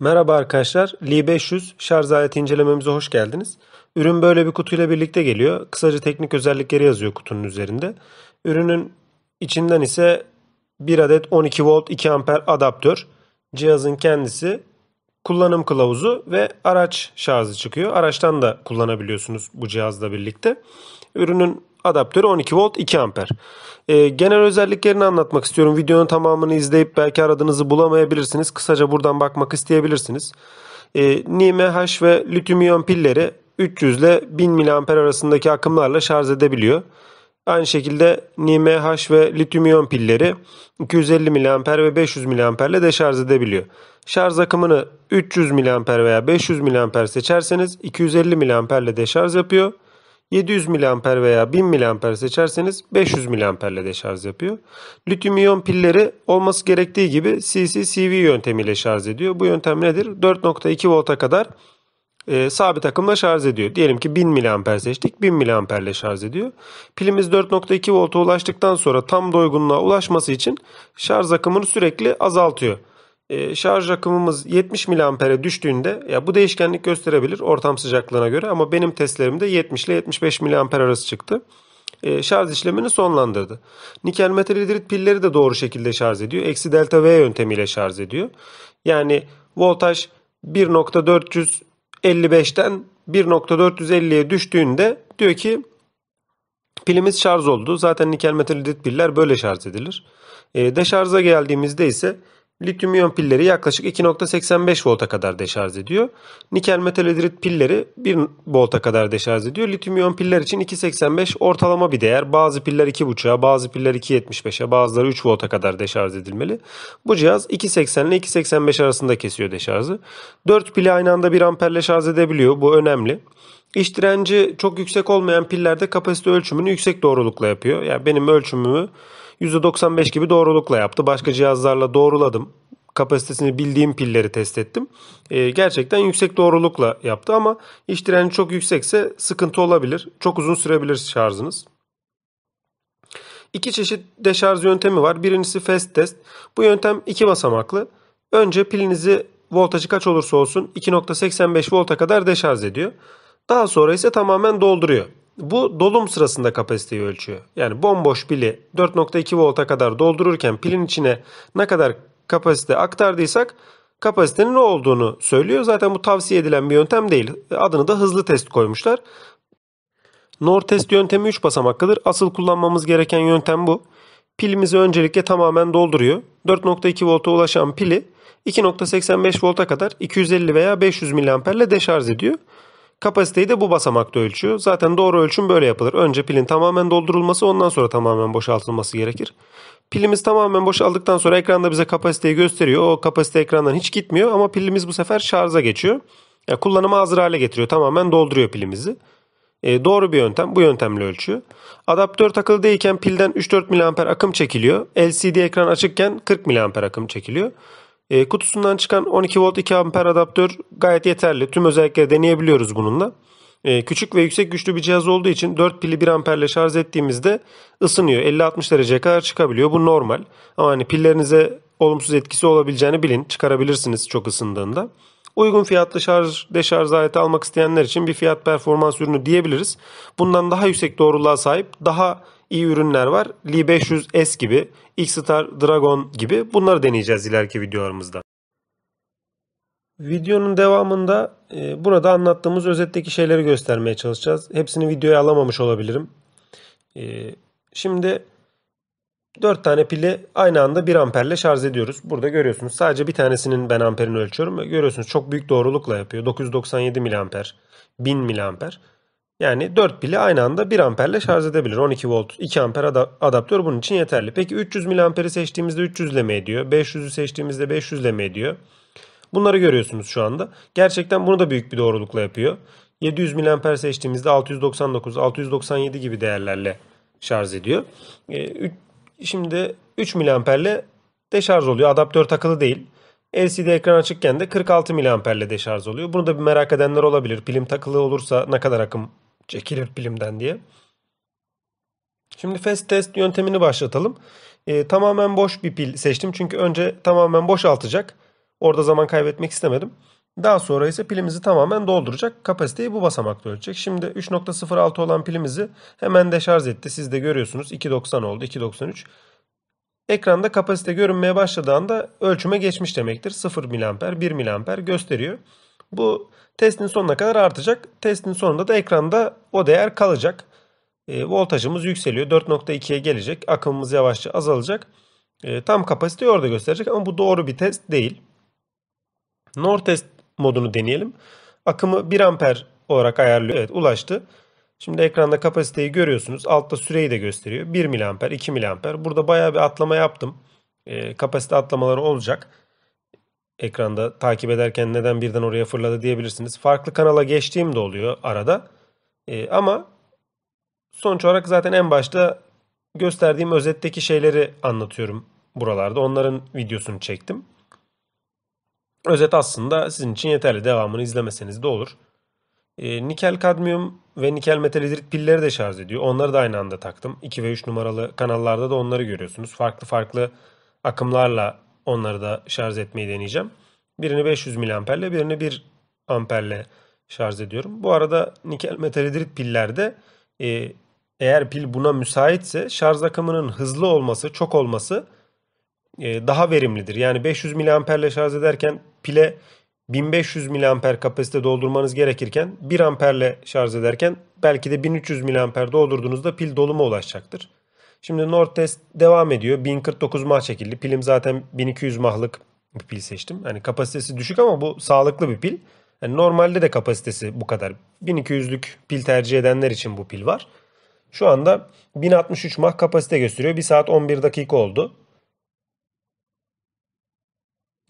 Merhaba arkadaşlar. Li500 şarj aleti incelememize hoş geldiniz. Ürün böyle bir kutuyla birlikte geliyor. Kısaca teknik özellikleri yazıyor kutunun üzerinde. Ürünün içinden ise bir adet 12 volt 2 amper adaptör, cihazın kendisi, kullanım kılavuzu ve araç şarjı çıkıyor. Araçtan da kullanabiliyorsunuz bu cihazla birlikte. Ürünün Adaptörü 12 volt 2 amper. E, genel özelliklerini anlatmak istiyorum. Videonun tamamını izleyip belki aradığınızı bulamayabilirsiniz. Kısaca buradan bakmak isteyebilirsiniz. E, Nime H ve lityum iyon pilleri 300 ile 1000 mAh arasındaki akımlarla şarj edebiliyor. Aynı şekilde Nime H ve lityum iyon pilleri 250 mAh ve 500 mAh ile de şarj edebiliyor. Şarj akımını 300 mAh veya 500 mAh seçerseniz 250 mAh ile de şarj yapıyor. 700 mAh veya 1000 mAh seçerseniz 500 mAh ile de şarj yapıyor. Lityum iyon pilleri olması gerektiği gibi CC-CV yöntemiyle şarj ediyor. Bu yöntem nedir? 4.2 volta kadar e, sabit akımla şarj ediyor. Diyelim ki 1000 mAh seçtik. 1000 mAh ile şarj ediyor. Pilimiz 4.2 volta ulaştıktan sonra tam doygunluğa ulaşması için şarj akımını sürekli azaltıyor. Ee, şarj akımımız 70 miliampere düştüğünde ya bu değişkenlik gösterebilir ortam sıcaklığına göre ama benim testlerimde 70 ile 75 miliamper arası çıktı. Ee, şarj işlemini sonlandırdı. Nikel metal hidrit pilleri de doğru şekilde şarj ediyor. Eksi delta V yöntemiyle şarj ediyor. Yani voltaj 1.455'ten 1.450'ye düştüğünde diyor ki pilimiz şarj oldu. Zaten nikel metal hidrit piller böyle şarj edilir. E, deşarja geldiğimizde ise Lityum iyon pilleri yaklaşık 2.85 volta kadar deşarj ediyor. Nikel metal hidrit pilleri 1 volta kadar deşarj ediyor. Lityum iyon piller için 2.85 ortalama bir değer. Bazı piller 2.5'a, bazı piller 2.75'e, bazıları 3 volta kadar deşarj edilmeli. Bu cihaz 2.80 ile 2.85 arasında kesiyor deşarjı. 4 pili aynı anda 1 amperle şarj edebiliyor. Bu önemli. İş direnci çok yüksek olmayan pillerde kapasite ölçümünü yüksek doğrulukla yapıyor. Yani benim ölçümümü %95 gibi doğrulukla yaptı. Başka cihazlarla doğruladım. Kapasitesini bildiğim pilleri test ettim. E, gerçekten yüksek doğrulukla yaptı ama iş direnci çok yüksekse sıkıntı olabilir. Çok uzun sürebilir şarjınız. İki çeşit deşarj yöntemi var. Birincisi fast test. Bu yöntem iki basamaklı. Önce pilinizi voltajı kaç olursa olsun 2.85 volta kadar deşarj ediyor. Daha sonra ise tamamen dolduruyor. Bu dolum sırasında kapasiteyi ölçüyor. Yani bomboş pili 4.2 volta kadar doldururken pilin içine ne kadar kapasite aktardıysak kapasitenin ne olduğunu söylüyor. Zaten bu tavsiye edilen bir yöntem değil. Adını da hızlı test koymuşlar. NOR test yöntemi 3 basamaklıdır. Asıl kullanmamız gereken yöntem bu. Pilimizi öncelikle tamamen dolduruyor. 4.2 volta ulaşan pili 2.85 volta kadar 250 veya 500 miliamperle deşarj ediyor. Kapasiteyi de bu basamakta ölçüyor. Zaten doğru ölçüm böyle yapılır. Önce pilin tamamen doldurulması ondan sonra tamamen boşaltılması gerekir. Pilimiz tamamen boşaldıktan sonra ekranda bize kapasiteyi gösteriyor. O kapasite ekrandan hiç gitmiyor ama pilimiz bu sefer şarja geçiyor. Yani kullanıma hazır hale getiriyor. Tamamen dolduruyor pilimizi. E, doğru bir yöntem. Bu yöntemle ölçüyor. Adaptör takılı değilken pilden 3-4 mAh akım çekiliyor. LCD ekran açıkken 40 mAh akım çekiliyor. E, kutusundan çıkan 12 volt 2 amper adaptör gayet yeterli. Tüm özellikleri deneyebiliyoruz bununla. E, küçük ve yüksek güçlü bir cihaz olduğu için 4 pili 1 amperle şarj ettiğimizde ısınıyor. 50-60 dereceye kadar çıkabiliyor. Bu normal. Ama hani pillerinize olumsuz etkisi olabileceğini bilin. Çıkarabilirsiniz çok ısındığında. Uygun fiyatlı şarj deşarj aleti almak isteyenler için bir fiyat performans ürünü diyebiliriz. Bundan daha yüksek doğruluğa sahip, daha iyi ürünler var. Li 500S gibi, X-Star Dragon gibi bunları deneyeceğiz ileriki videolarımızda. Videonun devamında e, burada anlattığımız özetteki şeyleri göstermeye çalışacağız. Hepsini videoya alamamış olabilirim. E, şimdi 4 tane pili aynı anda 1 amperle şarj ediyoruz. Burada görüyorsunuz sadece bir tanesinin ben amperini ölçüyorum. Görüyorsunuz çok büyük doğrulukla yapıyor. 997 miliamper, 1000 miliamper. Yani 4 pili aynı anda 1 amperle şarj edebilir. 12 volt 2 amper adaptör bunun için yeterli. Peki 300 miliamperi seçtiğimizde 300 ile mi ediyor? 500'ü seçtiğimizde 500 ile mi ediyor? Bunları görüyorsunuz şu anda. Gerçekten bunu da büyük bir doğrulukla yapıyor. 700 miliamper seçtiğimizde 699, 697 gibi değerlerle şarj ediyor. E, şimdi 3 miliamperle de şarj oluyor. Adaptör takılı değil. LCD ekran açıkken de 46 miliamperle de şarj oluyor. Bunu da bir merak edenler olabilir. Pilim takılı olursa ne kadar akım çekilir pilimden diye. Şimdi fast test yöntemini başlatalım. Ee, tamamen boş bir pil seçtim. Çünkü önce tamamen boşaltacak. Orada zaman kaybetmek istemedim. Daha sonra ise pilimizi tamamen dolduracak. Kapasiteyi bu basamakta ölçecek. Şimdi 3.06 olan pilimizi hemen deşarj etti. Siz de görüyorsunuz 2.90 oldu 2.93. Ekranda kapasite görünmeye başladığında ölçüme geçmiş demektir. 0 mAh 1 mAh gösteriyor. Bu testin sonuna kadar artacak. Testin sonunda da ekranda o değer kalacak. E, voltajımız yükseliyor. 4.2'ye gelecek. Akımımız yavaşça azalacak. E, tam kapasiteyi orada gösterecek ama bu doğru bir test değil. Nor test modunu deneyelim. Akımı 1 amper olarak ayarlıyor. Evet ulaştı. Şimdi ekranda kapasiteyi görüyorsunuz. Altta süreyi de gösteriyor. 1 miliamper, 2 miliamper. Burada bayağı bir atlama yaptım. E, kapasite atlamaları olacak ekranda takip ederken neden birden oraya fırladı diyebilirsiniz. Farklı kanala geçtiğim de oluyor arada. E, ama sonuç olarak zaten en başta gösterdiğim özetteki şeyleri anlatıyorum buralarda. Onların videosunu çektim. Özet aslında sizin için yeterli. Devamını izlemeseniz de olur. E, nikel kadmiyum ve nikel metal hidrit pilleri de şarj ediyor. Onları da aynı anda taktım. 2 ve 3 numaralı kanallarda da onları görüyorsunuz. Farklı farklı akımlarla Onları da şarj etmeyi deneyeceğim. Birini 500 mAh'le birini 1 amperle şarj ediyorum. Bu arada nikel metalhidrit pillerde e, eğer pil buna müsaitse şarj akımının hızlı olması, çok olması e, daha verimlidir. Yani 500 mAh'le şarj ederken pile 1500 mAh kapasite doldurmanız gerekirken 1 amperle şarj ederken belki de 1300 mAh doldurduğunuzda pil doluma ulaşacaktır. Şimdi Nordtest devam ediyor. 1049 mah çekildi. Pilim zaten 1200 mahlık bir pil seçtim. Hani kapasitesi düşük ama bu sağlıklı bir pil. Yani normalde de kapasitesi bu kadar. 1200'lük pil tercih edenler için bu pil var. Şu anda 1063 mah kapasite gösteriyor. 1 saat 11 dakika oldu.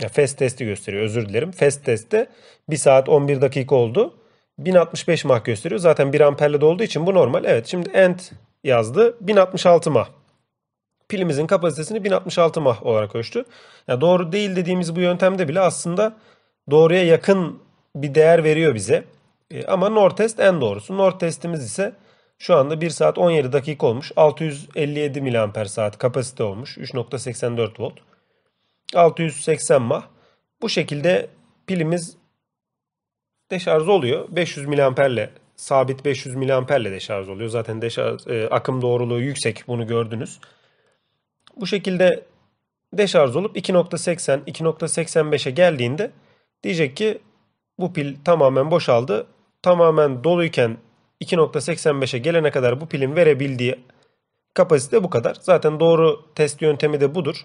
Ya fast testi gösteriyor özür dilerim. Fast testte 1 saat 11 dakika oldu. 1065 mah gösteriyor. Zaten 1 amperle dolduğu için bu normal. Evet şimdi end yazdı. 1066 mah. Pilimizin kapasitesini 1066 mah olarak ölçtü. Yani doğru değil dediğimiz bu yöntemde bile aslında doğruya yakın bir değer veriyor bize. E, ama ama test en doğrusu. testimiz ise şu anda 1 saat 17 dakika olmuş. 657 miliamper saat kapasite olmuş. 3.84 volt. 680 mah. Bu şekilde pilimiz deşarj oluyor. 500 miliamperle sabit 500 mAh ile şarj oluyor. Zaten deşarj, e, akım doğruluğu yüksek bunu gördünüz. Bu şekilde deşarj olup 2.80 2.85'e geldiğinde diyecek ki bu pil tamamen boşaldı. Tamamen doluyken 2.85'e gelene kadar bu pilin verebildiği kapasite bu kadar. Zaten doğru test yöntemi de budur.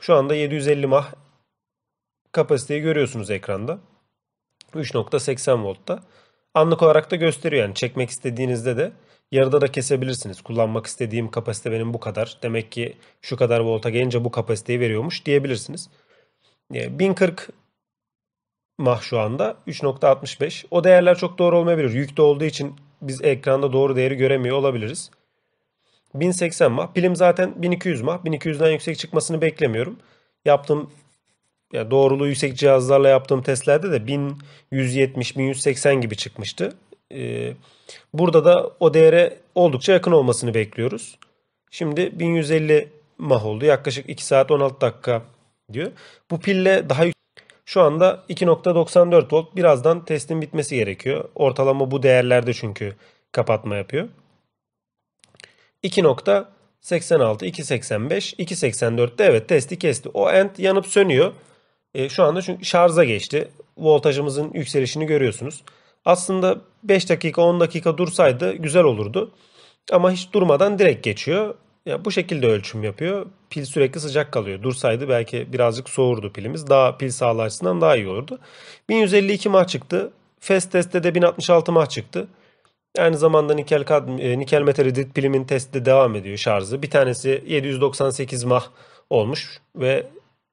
Şu anda 750 mAh kapasiteyi görüyorsunuz ekranda. 3.80 voltta anlık olarak da gösteriyor yani çekmek istediğinizde de yarıda da kesebilirsiniz. Kullanmak istediğim kapasite benim bu kadar. Demek ki şu kadar volta gelince bu kapasiteyi veriyormuş diyebilirsiniz. 1040 ee, mah şu anda 3.65. O değerler çok doğru olmayabilir. Yükte olduğu için biz ekranda doğru değeri göremiyor olabiliriz. 1080 mah. Pilim zaten 1200 mah. 1200'den yüksek çıkmasını beklemiyorum. Yaptığım ya doğruluğu yüksek cihazlarla yaptığım testlerde de 1170, 1180 gibi çıkmıştı. Ee, burada da o değere oldukça yakın olmasını bekliyoruz. Şimdi 1150 mah oldu. Yaklaşık 2 saat 16 dakika diyor. Bu pille daha Şu anda 2.94 volt. Birazdan testin bitmesi gerekiyor. Ortalama bu değerlerde çünkü kapatma yapıyor. 2.86, 2.85, 2.84'te evet testi kesti. O end yanıp sönüyor. E, şu anda çünkü şarja geçti. Voltajımızın yükselişini görüyorsunuz. Aslında 5 dakika 10 dakika dursaydı güzel olurdu. Ama hiç durmadan direkt geçiyor. Ya bu şekilde ölçüm yapıyor. Pil sürekli sıcak kalıyor. Dursaydı belki birazcık soğurdu pilimiz. Daha pil sağlığı açısından daha iyi olurdu. 1152 mAh çıktı. Fast testte de 1066 mAh çıktı. Aynı zamanda nikel, e, nikel meteoridit pilimin testi de devam ediyor şarjı. Bir tanesi 798 mAh olmuş ve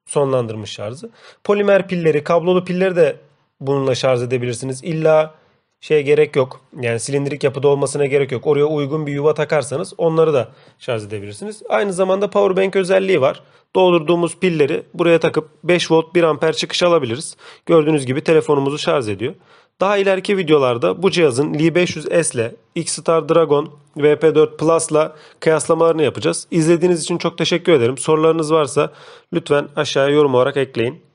sonlandırmış şarjı. Polimer pilleri, kablolu pilleri de bununla şarj edebilirsiniz. İlla şeye gerek yok. Yani silindirik yapıda olmasına gerek yok. Oraya uygun bir yuva takarsanız onları da şarj edebilirsiniz. Aynı zamanda power bank özelliği var. Doldurduğumuz pilleri buraya takıp 5 volt 1 amper çıkış alabiliriz. Gördüğünüz gibi telefonumuzu şarj ediyor. Daha ileriki videolarda bu cihazın Li 500S ile Xstar star Dragon VP4 Plus ile kıyaslamalarını yapacağız. İzlediğiniz için çok teşekkür ederim. Sorularınız varsa lütfen aşağıya yorum olarak ekleyin.